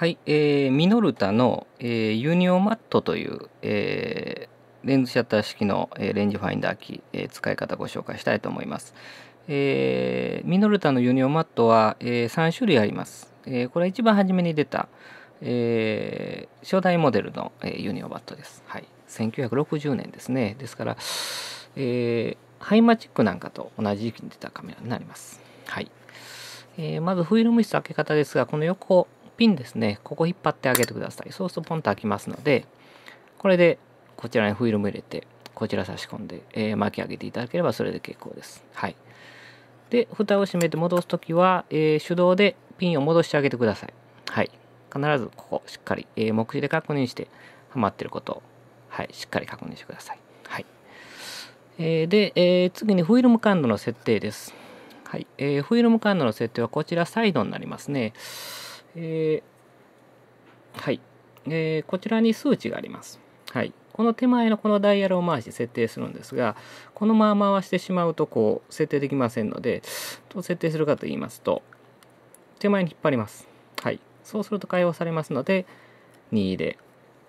はい、えー、ミノルタの、えー、ユニオマットという、えー、レンズシャッター式の、えー、レンジファインダー機、えー、使い方ご紹介したいと思います。えー、ミノルタのユニオマットは、えー、3種類あります。えー、これは一番初めに出た、えー、初代モデルの、えー、ユニオマットです。はい、1960年ですね。ですから、えー、ハイマチックなんかと同じ時期に出たカメラになります。はい。えー、まずフィルム室開け方ですが、この横、ピンですね、ここ引っ張ってあげてください。そうするとポンと開きますので、これでこちらにフィルム入れて、こちら差し込んで、えー、巻き上げていただければそれで結構です。はい。で、蓋を閉めて戻すときは、えー、手動でピンを戻してあげてください。はい。必ずここ、しっかり、えー、目視で確認して、はまってることを、はい、しっかり確認してください。はい。えー、で、えー、次にフィルム感度の設定です。はい。えー、フィルム感度の設定はこちらサイドになりますね。えー、はい、えー、こちらに数値があります。はい、この手前のこのダイヤルを回して設定するんですが、このまま回してしまうとこう設定できませんので、どう設定するかと言いますと、手前に引っ張ります。はい、そうすると解放されますので、2で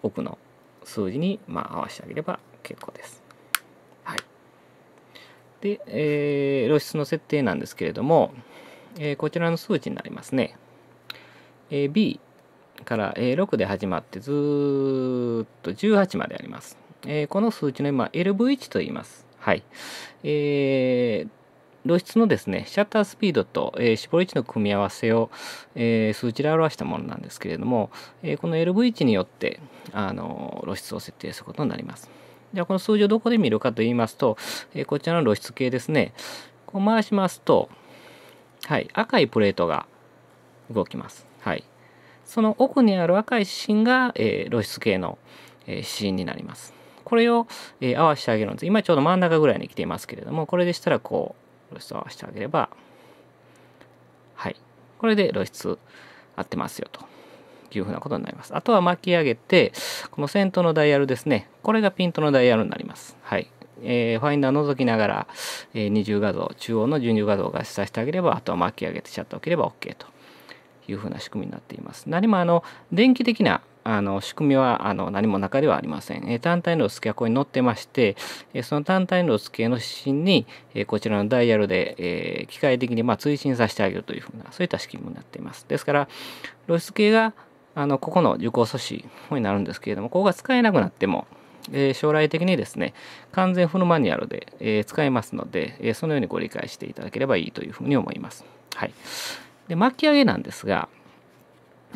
奥の数字にまあ合わせてあげれば結構です。はい、で、えー、露出の設定なんですけれども、えー、こちらの数値になりますね。え B から A6 で始まってずっと18まであります。えー、この数値の今 LV1 と言います。はい。えー、露出のですね、シャッタースピードと、えー、絞り値の組み合わせを、えー、数値で表したものなんですけれども、えこの LV1 によって、あの露出を設定することになります。じゃあこの数字をどこで見るかと言いますと、えこちらの露出計ですね、こう回しますと、はい、赤いプレートが動きます。はい、その奥にある赤い指針が、えー、露出系の、えー、指針になります。これを、えー、合わせてあげるんです。今ちょうど真ん中ぐらいに来ていますけれども、これでしたらこう、露出を合わせてあげれば、はい。これで露出合ってますよというふうなことになります。あとは巻き上げて、この先頭のダイヤルですね。これがピントのダイヤルになります。はい。えー、ファインダーを覗きながら、えー、二重画像、中央の順重画像が示させてあげれば、あとは巻き上げてシャッターを切れば OK と。いうふうな仕組みになっています。何もあの電気的なあの仕組みはあの何も中ではありません。え単体のスけはここに載ってまして、えその単体の付けの指針に、えこちらのダイヤルで、え機械的にま推進させてあげるというふうなそういった仕組みになっています。ですから露出系があのここの受講阻止になるんですけれどもここが使えなくなってもえー、将来的にですね、完全フルマニュアルで、えー、使えますので、えー、そのようにご理解していただければいいというふうに思います。はい。で巻き上げなんですが、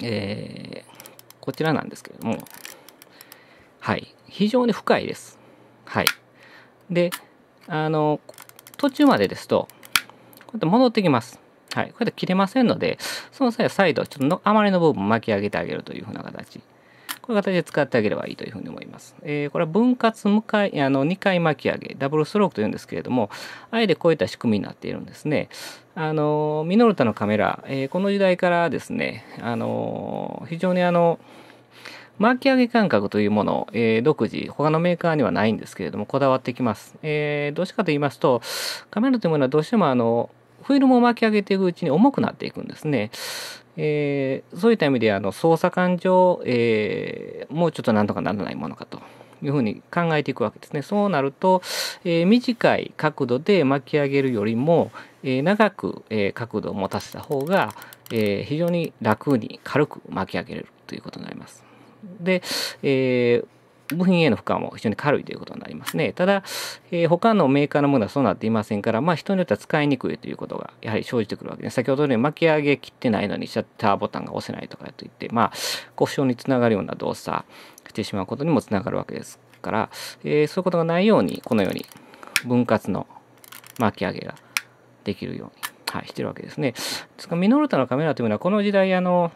えー、こちらなんですけれどもはい非常に深いです。はい、であの途中までですとこうやって戻ってきます。はい、こうやって切れませんのでその際は再度ちょっとの余りの部分巻き上げてあげるというふうな形こういう形で使ってあげればいいというふうに思います。えー、これは分割向かいあの2回巻き上げダブルストロークというんですけれどもあえてこういった仕組みになっているんですね。あのミノルタのカメラ、えー、この時代からですねあの非常にあの巻き上げ感覚というものを、えー、独自、他のメーカーにはないんですけれども、こだわってきます。えー、どうしてかと言いますと、カメラというものはどうしてもあの、フィルムを巻き上げていくうちに重くなっていくんですね。えー、そういった意味であの操作感上、えー、もうちょっとなんとかならないものかというふうに考えていくわけですね。そうなると、えー、短い角度で巻き上げるよりも、え長く、え角度を持たせた方が、え非常に楽に軽く巻き上げれるということになります。で、えー、部品への負荷も非常に軽いということになりますね。ただ、えー、他のメーカーのものはそうなっていませんから、まあ、人によっては使いにくいということがやはり生じてくるわけです。先ほどのように巻き上げ切ってないのにシャッターボタンが押せないとかといって、まあ、故障につながるような動作してしまうことにもつながるわけですから、えー、そういうことがないように、このように分割の巻き上げができるように、はい、してるわけですね。ですかミノルタのカメラというのは、この時代、あの、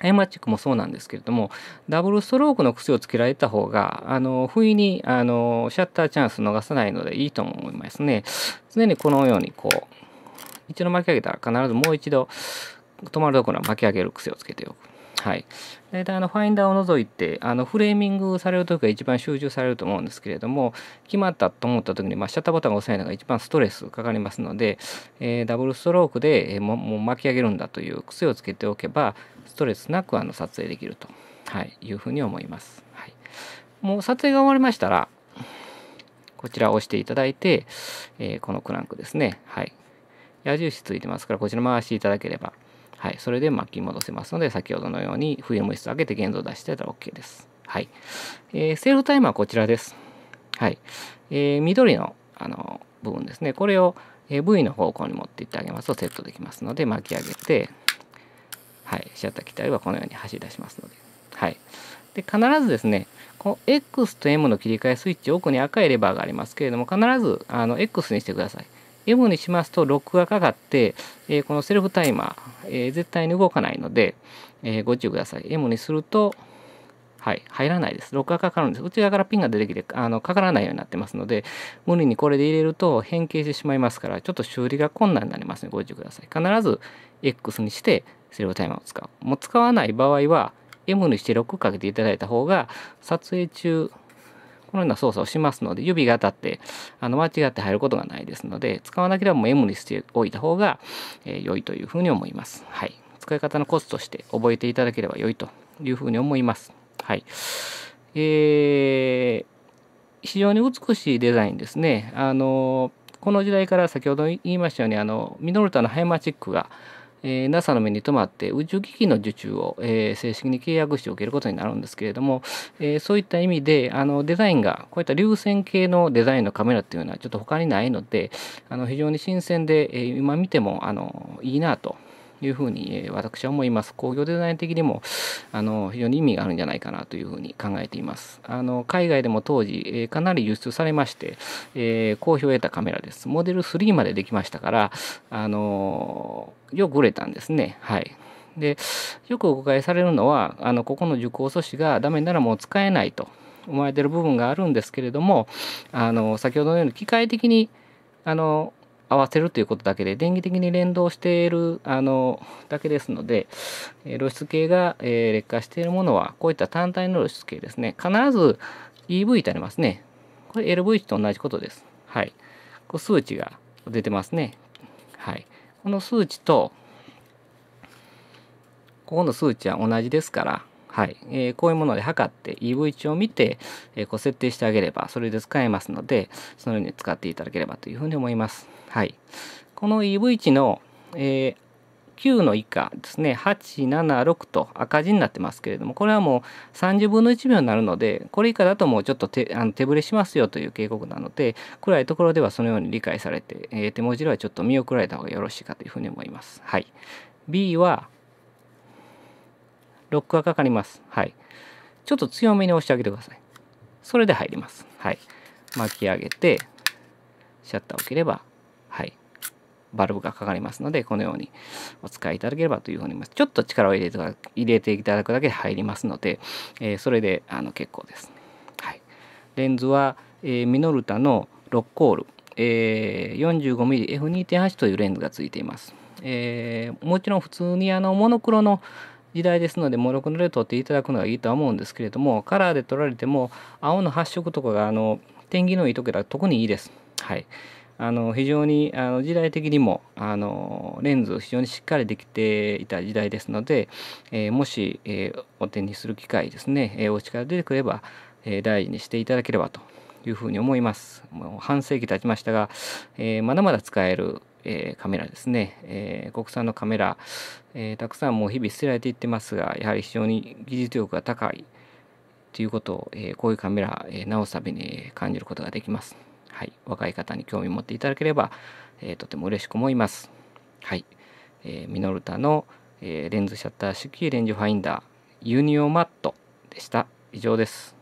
アイマチックもそうなんですけれどもダブルストロークの癖をつけられた方があの不意にあのシャッターチャンス逃さないのでいいと思いますね常にこのようにこう一度巻き上げたら必ずもう一度止まるところは巻き上げる癖をつけておくはい、大体あのファインダーを除いてあのフレーミングされる時が一番集中されると思うんですけれども決まったと思った時に、まあ、シャッターボタンを押さえるのが一番ストレスかかりますので、えー、ダブルストロークで、えー、ももう巻き上げるんだという癖をつけておけばストレスなくあの撮影できると、はい、いうふうに思います、はい、もう撮影が終わりましたらこちらを押していただいて、えー、このクランクですね、はい、矢印ついてますからこちら回していただければはい、それで巻き戻せますので、先ほどのように v m を上げて現像出してたら OK です。はい。えー、セールタイムはこちらです。はい。えー、緑の、あの、部分ですね。これを、え V の方向に持っていってあげますとセットできますので、巻き上げて、はい、シャッター機体はこのように走り出しますので。はい。で、必ずですね、この X と M の切り替えスイッチ奥に赤いレバーがありますけれども、必ず、あの、X にしてください。M にしますとロックがかかって、えー、このセルフタイマー、えー、絶対に動かないので、えー、ご注意ください。M にすると、はい、入らないです。ロックがかかるんです。内側からピンが出てきて、あの、かからないようになってますので、無理にこれで入れると変形してしまいますから、ちょっと修理が困難になりますの、ね、で、ご注意ください。必ず X にして、セルフタイマーを使う。もう使わない場合は、M にしてロックかけていただいた方が、撮影中、このような操作をしますので、指が当たって、あの、間違って入ることがないですので、使わなければもう M にしておいた方が、えー、良いというふうに思います。はい。使い方のコツとして覚えていただければ良いというふうに思います。はい。えー、非常に美しいデザインですね。あの、この時代から先ほど言いましたように、あの、ミノルタのハイマチックが、えー、NASA の目に留まって宇宙機器の受注を、えー、正式に契約しておけることになるんですけれども、えー、そういった意味であのデザインがこういった流線系のデザインのカメラっていうのはちょっと他にないのであの非常に新鮮で、え今見てもあのいいなというふうに、え私は思います。工業デザイン的にもあの非常に意味があるんじゃないかなというふうに考えています。あの海外でも当時、えかなり輸出されまして、え好評を得たカメラです。モデル3までできましたから、あのよく売れたんですね。はい。でよく誤解されるのはあのここの受講阻止がダメならもう使えないと思われてる部分があるんですけれどもあの先ほどのように機械的にあの合わせるということだけで電気的に連動しているあのだけですので、え露出系が、え劣化しているものはこういった単体の露出系ですね必ず EV とありますねこれ LV 値と同じことですはいこう数値が出てますねはいこの数値とここの数値は同じですからはい、えー、こういうもので測って EV 値を見て、えー、こう設定してあげればそれで使えますのでそのように使っていただければというふうに思います。はい、この EV 値の、えー、9の以下ですね876と赤字になってますけれどもこれはもう30分の1秒になるのでこれ以下だともうちょっと手あの手ぶれしますよという警告なので暗いところではそのように理解されて、えー、手文字ではちょっと見送られた方がよろしいかというふうに思います。はい、B はロックがかかります。はい。ちょっと強めに押してあげてください。それで入ります。はい。巻き上げて、シャッターを切れば、はい。バルブがかかりますので、このようにお使いいただければというふうに思います。ちょっと力を入れて入れていただくだけで入りますので、えー、それであの結構です、はい。レンズは、えー、ミノルタの6コール、えー、45mmF2.8 というレンズがついています。えー、もちろん普通にあのモノクロの時代ですのでモノクロで撮っていただくのがいいとは思うんですけれどもカラーで撮られても青の発色とかがあの天気のいい時だ特にいいです。はい、あの非常にあの時代的にもあのレンズ非常にしっかりできていた時代ですので、えー、もし、えー、お手にする機会ですね、えー、お家から出てくれば、え大事にしていただければというふうに思います。もう半世紀経ちましたが、えまだまだ使えるえー、カメラですね、えー、国産のカメラ、えー、たくさんもう日々捨てられていってますがやはり非常に技術力が高いということを、えこういうカメラ、え直すたびに感じることができます。はい、若い方に興味を持っていただければ、えとても嬉しく思います。はい、えミノルタの、えレンズシャッター式レンジファインダーユニオマットでした。以上です。